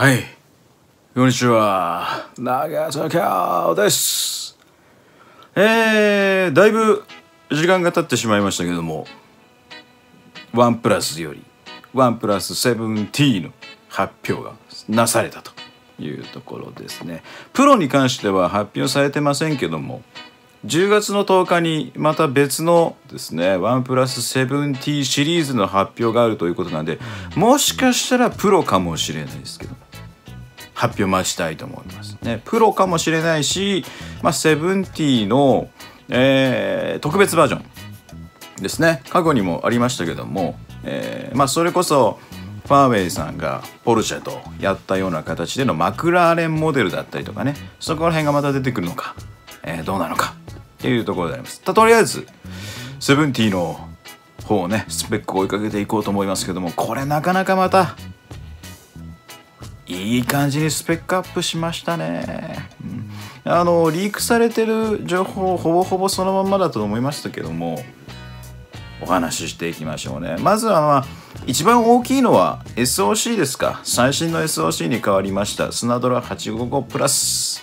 はい。こんにちは。長坂です。えー、だいぶ時間が経ってしまいましたけども、ワンプラスより、ワンプラスセブンティーの発表がなされたというところですね。プロに関しては発表されてませんけども、10月の10日にまた別のですね、ワンプラスセブンティーシリーズの発表があるということなんで、もしかしたらプロかもしれないですけど。発表待ちたいと思います。ね、プロかもしれないし、まあ、セブンティーの、えー、特別バージョンですね。過去にもありましたけども、えー、まあ、それこそ、ファーウェイさんがポルシェとやったような形でのマクラーレンモデルだったりとかね、そこら辺がまた出てくるのか、えー、どうなのかっていうところであります。とりあえず、セブンティーの方をね、スペックを追いかけていこうと思いますけども、これなかなかまたいい感じにスペックアップしましたね。うん、あのリークされてる情報ほぼほぼそのまんまだと思いましたけどもお話ししていきましょうね。まずは、まあ、一番大きいのは SOC ですか。最新の SOC に変わりました。スナドラ855プラス。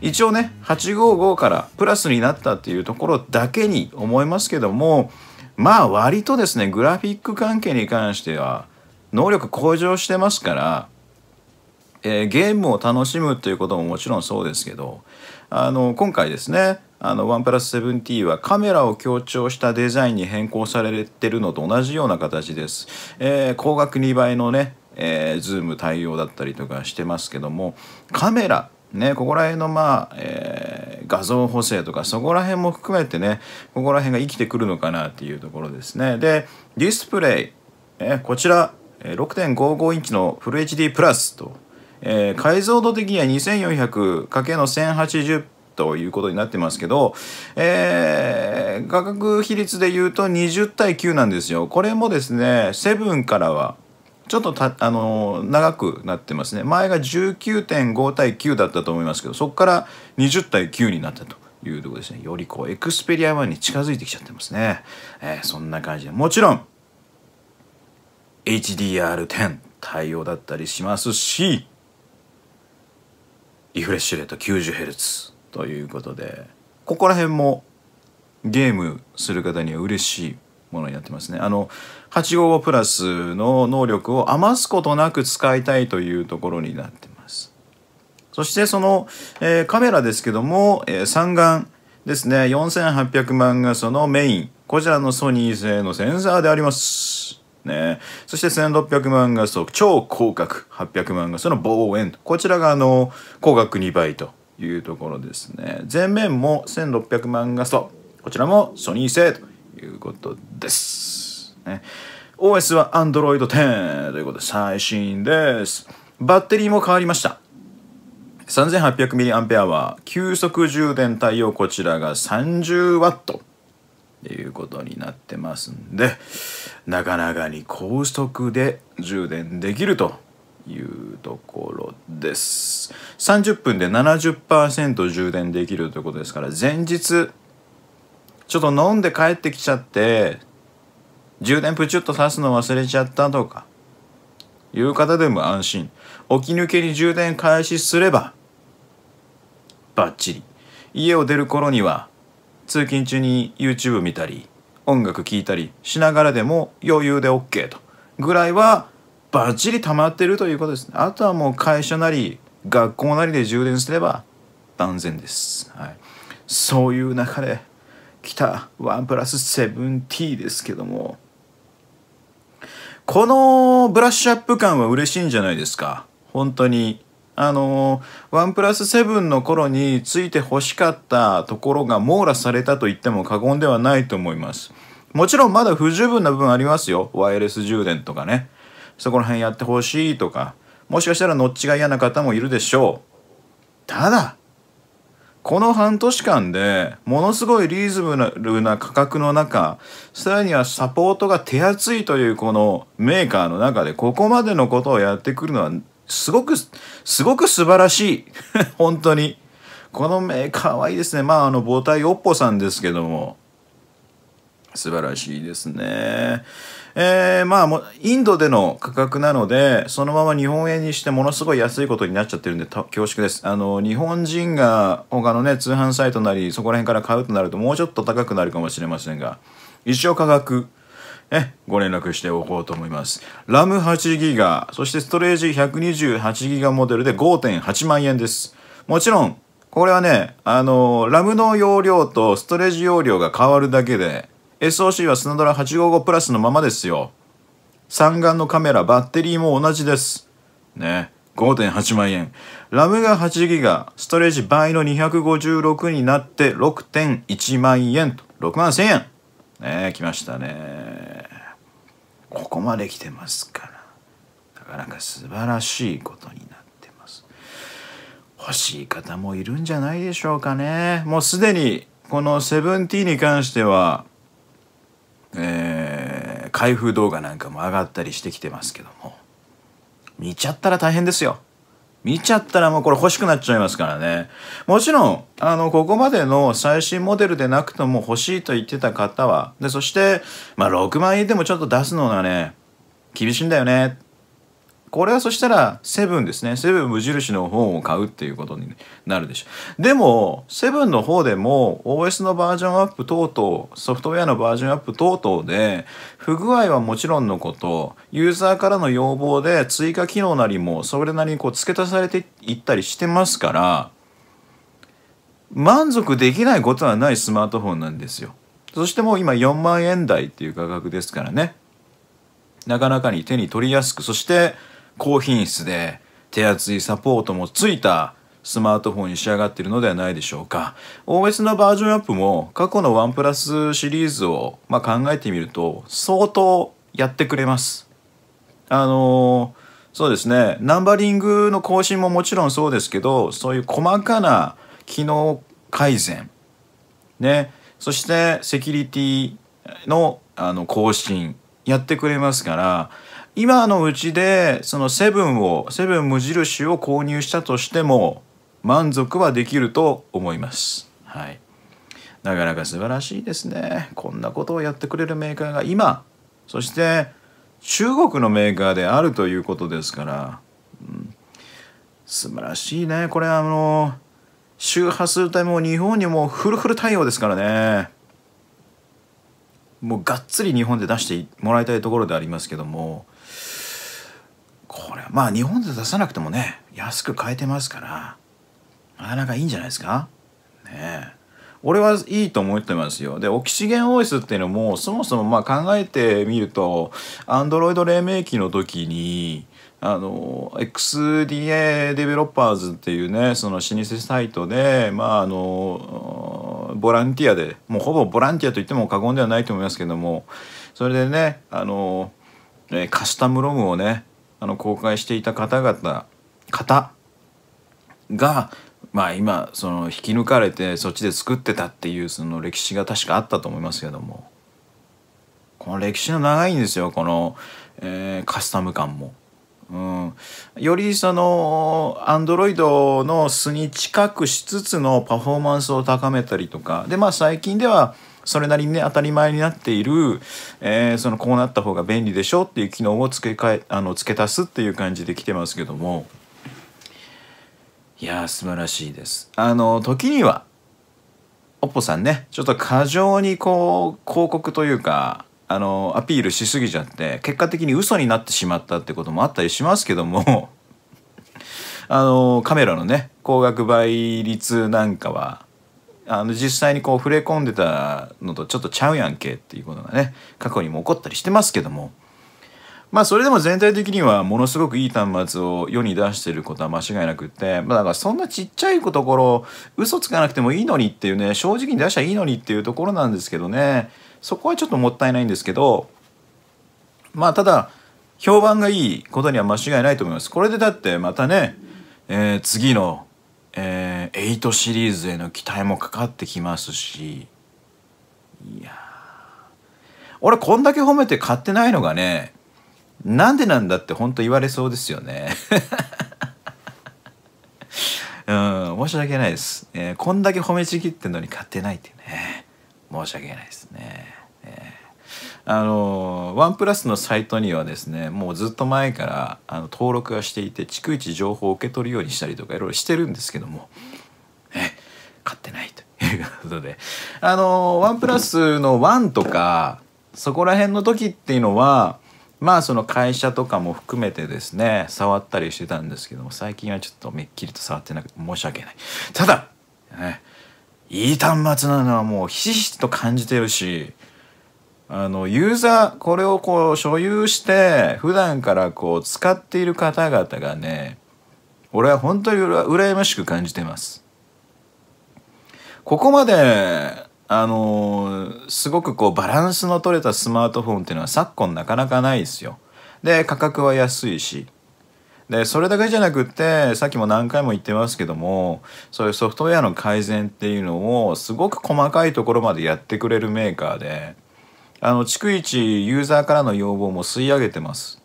一応ね、855からプラスになったっていうところだけに思いますけども、まあ割とですね、グラフィック関係に関しては能力向上してますから、えー、ゲームを楽しむということももちろんそうですけどあの今回ですねあの OnePlus7T はカメラを強調したデザインに変更されてるのと同じような形です。えー、光学2倍のね、えー、ズーム対応だったりとかしてますけどもカメラね、ここら辺の、まあえー、画像補正とかそこら辺も含めてねここら辺が生きてくるのかなっていうところですねでディスプレイ、えー、こちら6.55インチのフル HD プラスとえー、解像度的には 2400×1080 ということになってますけど、えー、価格比率で言うと20対9なんですよ。これもですね、7からはちょっとたあのー、長くなってますね。前が19.5対9だったと思いますけど、そこから20対9になったと。いうとこですね。よりこう、エクスペリア1に近づいてきちゃってますね。えー、そんな感じで。もちろん、HDR10 対応だったりしますし、リフレッシュレート 90Hz ということでここら辺もゲームする方には嬉しいものになってますねあの855プラスの能力を余すことなく使いたいというところになってますそしてその、えー、カメラですけども、えー、3眼ですね4800万画素のメインこちらのソニー製のセンサーでありますね。そして1600万画素、超広角800万画素の望遠。こちらがあの、広角2倍というところですね。前面も1600万画素。こちらもソニー製ということです。ね、OS は Android 10ということで最新です。バッテリーも変わりました。3800mAh、急速充電対応、こちらが 30W ということになってますんで、なかなかに高速で充電できるというところです30分で70%充電できるということですから前日ちょっと飲んで帰ってきちゃって充電プチュッと刺すの忘れちゃったとかいう方でも安心起き抜けに充電開始すればバッチリ家を出る頃には通勤中に YouTube 見たり音楽聴いたりしながらでも余裕で OK とぐらいはバッチリ溜まってるということですねあとはもう会社なり学校なりで充電すれば万全です、はい、そういう中で来た1プラス 7t ですけどもこのブラッシュアップ感は嬉しいんじゃないですか本当にあの1プラス7の頃について欲しかったところが網羅されたと言っても過言ではないと思いますもちろんまだ不十分な部分ありますよ。ワイヤレス充電とかね。そこら辺やってほしいとか、もしかしたらノッチが嫌な方もいるでしょう。ただ、この半年間でものすごいリーズナルな価格の中、さらにはサポートが手厚いというこのメーカーの中で、ここまでのことをやってくるのは、すごく、すごく素晴らしい。本当に。このメーカーはいいですね。まあ、あの、母体オッポさんですけども、素晴らしいですね。えー、まあ、インドでの価格なので、そのまま日本円にしてものすごい安いことになっちゃってるんで、恐縮です。あの、日本人が他のね、通販サイトなり、そこら辺から買うとなると、もうちょっと高くなるかもしれませんが、一応価格、ね、ご連絡しておこうと思います。ラム8ギガ、そしてストレージ128ギガモデルで5.8万円です。もちろん、これはね、あの、ラムの容量とストレージ容量が変わるだけで、SOC はスナドラ855プラスのままですよ。三眼のカメラ、バッテリーも同じです。ね。5.8万円。ラムが8ギガ、ストレージ倍の256になって6.1万円と。6万1000円。ね来ましたね。ここまで来てますから。なかなか素晴らしいことになってます。欲しい方もいるんじゃないでしょうかね。もうすでにこのセブンティーに関しては、えー、開封動画なんかも上がったりしてきてますけども見ちゃったら大変ですよ。見ちゃったらもうこれ欲しくなっちゃいますからね。もちろん、あの、ここまでの最新モデルでなくとも欲しいと言ってた方は、で、そして、まあ、6万円でもちょっと出すのがね、厳しいんだよねこれはそしたらセブンですねセブン無印の本を買うっていうことになるでしょうでもセブンの方でも OS のバージョンアップ等々ソフトウェアのバージョンアップ等々で不具合はもちろんのことユーザーからの要望で追加機能なりもそれなりにこう付け足されていったりしてますから満足できないことはないスマートフォンなんですよそしてもう今4万円台っていう価格ですからねなかなかに手に取りやすくそして高品質で手厚いサポートもついたスマートフォンに仕上がっているのではないでしょうか。OS のバージョンアップも過去の OnePlus シリーズを、まあ、考えてみると相当やってくれます。あのー、そうですね、ナンバリングの更新ももちろんそうですけど、そういう細かな機能改善、ね、そしてセキュリティのあの更新やってくれますから、今のうちでそのセブンをセブン無印を購入したとしても満足はできると思います。はい、なかなか素晴らしいですね。こんなことをやってくれるメーカーが今そして中国のメーカーであるということですから、うん、素晴らしいねこれあの周波数帯も日本にもフルフル対応ですからねもうがっつり日本で出してもらいたいところでありますけどもこれまあ日本で出さなくてもね安く買えてますからなかなかいいんじゃないですかね俺はいいと思ってますよ。で、オキシゲン OS っていうのも、そもそもまあ考えてみると、アンドロイド黎明期の時に、あの、XDA デベロッパーズっていうね、その老舗サイトで、まああの、ボランティアで、もうほぼボランティアと言っても過言ではないと思いますけども、それでね、あの、カスタムロムをね、あの公開していた方々方がまあ今その引き抜かれてそっちで作ってたっていうその歴史が確かあったと思いますけどもこの歴史の長いんですよこの、えー、カスタム感も。うん、よりそのアンドロイドの素に近くしつつのパフォーマンスを高めたりとかでまあ最近ではそれなりにね当たり前になっている、えー、そのこうなった方が便利でしょっていう機能を付け替えあの付け足すっていう感じで来てますけどもいや素晴らしいです。あの時にはおっぽさんねちょっと過剰にこう広告というかあのアピールしすぎちゃって結果的に嘘になってしまったってこともあったりしますけどもあのカメラのね光学倍率なんかはあの実際にこう触れ込んでたのとちょっとちゃうやんけっていうことがね過去にも起こったりしてますけどもまあそれでも全体的にはものすごくいい端末を世に出してることは間違いなくって、まあ、だからそんなちっちゃいところ嘘つかなくてもいいのにっていうね正直に出しゃいいのにっていうところなんですけどねそこはちょっともったいないんですけどまあただ評判がいいことには間違いないと思います。これでだってまたね、えー、次のえー、8シリーズへの期待もかかってきますしいや俺こんだけ褒めて買ってないのがねなんでなんだってほんと言われそうですよね うん申し訳ないです、えー、こんだけ褒めちぎってんのに買ってないってね申し訳ないですね、えーあのワンプラスのサイトにはですねもうずっと前からあの登録はしていて逐一情報を受け取るようにしたりとかいろいろしてるんですけどもえ買ってないということであのワンプラスの1とかそこら辺の時っていうのはまあその会社とかも含めてですね触ったりしてたんですけども最近はちょっとめっきりと触ってなくて申し訳ないただ、ね、いい端末なのはもうひしひしと感じてるしあの、ユーザー、これをこう所有して、普段からこう使っている方々がね、俺は本当に羨ましく感じてます。ここまで、あのー、すごくこうバランスの取れたスマートフォンっていうのは昨今なかなかないですよ。で、価格は安いし。で、それだけじゃなくって、さっきも何回も言ってますけども、そういうソフトウェアの改善っていうのをすごく細かいところまでやってくれるメーカーで、あの逐一ユーザーからの要望も吸い上げてます。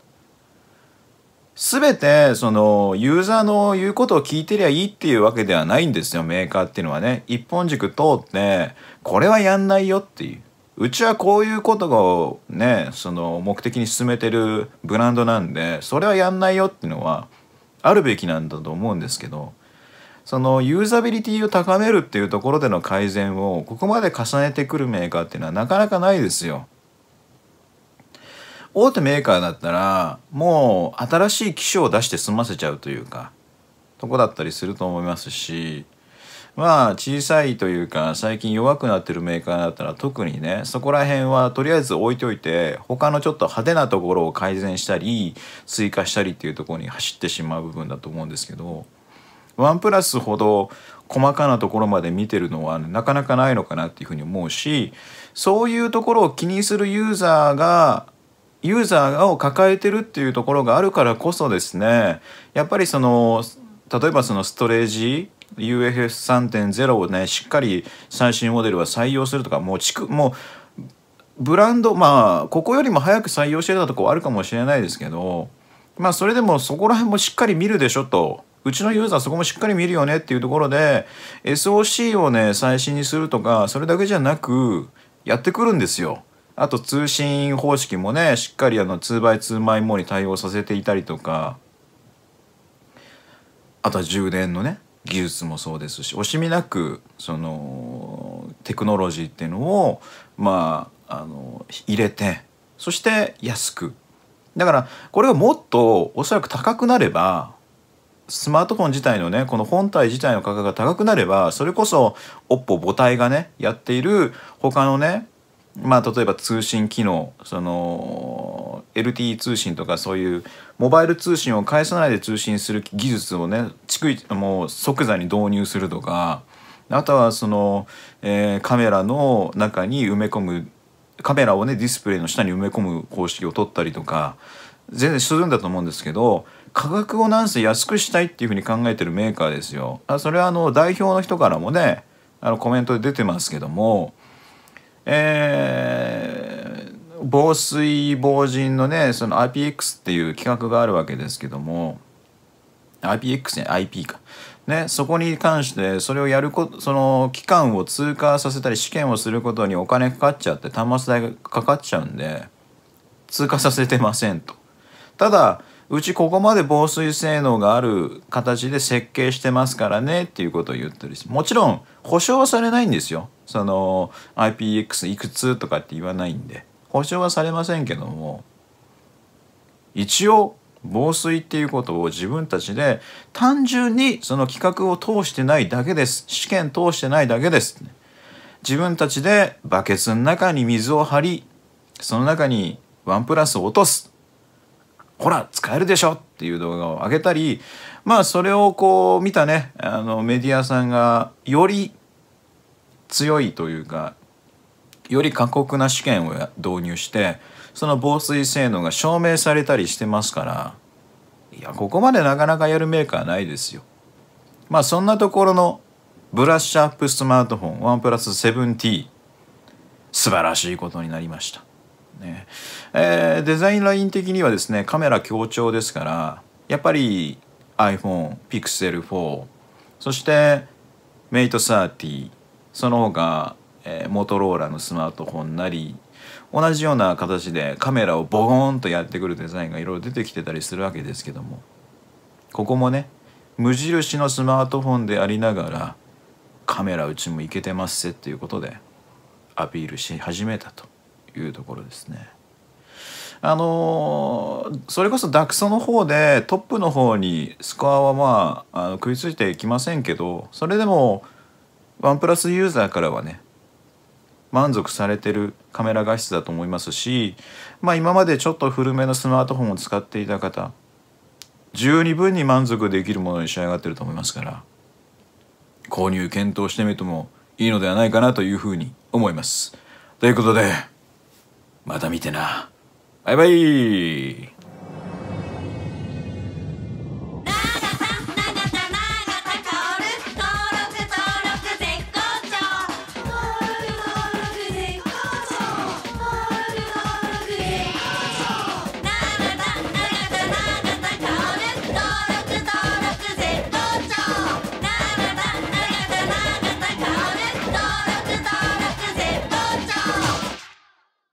すべてそのユーザーの言うことを聞いてりゃいいっていうわけではないんですよメーカーっていうのはね。一本軸通ってこれはやんないよっていう。うちはこういうことをねその目的に進めてるブランドなんでそれはやんないよっていうのはあるべきなんだと思うんですけどそのユーザビリティを高めるっていうところでの改善をここまで重ねてくるメーカーっていうのはなかなかないですよ。大手メーカーだったらもう新しい機種を出して済ませちゃうというかとこだったりすると思いますしまあ小さいというか最近弱くなってるメーカーだったら特にねそこら辺はとりあえず置いといて他のちょっと派手なところを改善したり追加したりっていうところに走ってしまう部分だと思うんですけど。ワンプラスほど細かなところまで見てるのはなかなかないのかなっていうふうに思うしそういうところを気にするユーザーがユーザーを抱えてるっていうところがあるからこそですねやっぱりその例えばそのストレージ UFS3.0 をねしっかり最新モデルは採用するとかもう地区もうブランドまあここよりも早く採用してたとこあるかもしれないですけどまあそれでもそこら辺もしっかり見るでしょとうちのユーザーそこもしっかり見るよねっていうところで SOC をね最新にするとかそれだけじゃなくやってくるんですよ。あと通信方式もねしっかりあの 2x2 マイモに対応させていたりとかあとは充電のね技術もそうですし惜しみなくそのテクノロジーっていうのをまああの入れてそして安くだからこれがもっとおそらく高くなればスマートフォン自体のねこの本体自体の価格が高くなればそれこそ OPPO 母体がねやっている他のねまあ例えば通信機能その LTE 通信とかそういうモバイル通信を返さないで通信する技術をね逐もう即座に導入するとかあとはその、えー、カメラの中に埋め込むカメラをねディスプレイの下に埋め込む方式を取ったりとか全然するんだと思うんですけど価格をなんせ安くしたいっていうふうに考えてるメーカーですよ。あそれはあの代表の人からもねあのコメントで出てますけども、えー、防水防塵のねその IPX っていう規格があるわけですけども IPX ね IP か。ね、そこに関してそれをやることその期間を通過させたり試験をすることにお金かかっちゃって端末代がかかっちゃうんで通過させてませんと。ただうちここまで防水性能がある形で設計してますからねっていうことを言ったりしてもちろん保証はされないんですよその IPX いくつとかって言わないんで保証はされませんけども一応防水っていうことを自分たちで単純にその企画を通してないだけです試験通してないだけです自分たちでバケツの中に水を張りその中にワンプラスを落とすほら使えるでしょっていう動画を上げたりまあそれをこう見たねあのメディアさんがより強いというかより過酷な試験を導入してその防水性能が証明されたりしてますからいやここまでなかなかやるメーカーないですよ。まあそんなところのブラッシュアップスマートフォン OnePlus7T 素晴らしいことになりました。ね、えー、デザインライン的にはですねカメラ強調ですからやっぱり iPhone、Pixel 4そして Mate 30その他、えー、モトローラのスマートフォンなり同じような形でカメラをボーンとやってくるデザインがいろいろ出てきてたりするわけですけどもここもね無印のスマートフォンでありながらカメラうちもいけてますせっていうことでアピールし始めたというところですね。あのそれこそダクソの方でトップの方にスコアはまああの食いついていきませんけどそれでもワンプラスユーザーからはね満足されてるカメラ画質だと思いますし、まあ、今までちょっと古めのスマートフォンを使っていた方十二分に満足できるものに仕上がってると思いますから購入検討してみてもいいのではないかなというふうに思います。ということで。また見てな。バイバイ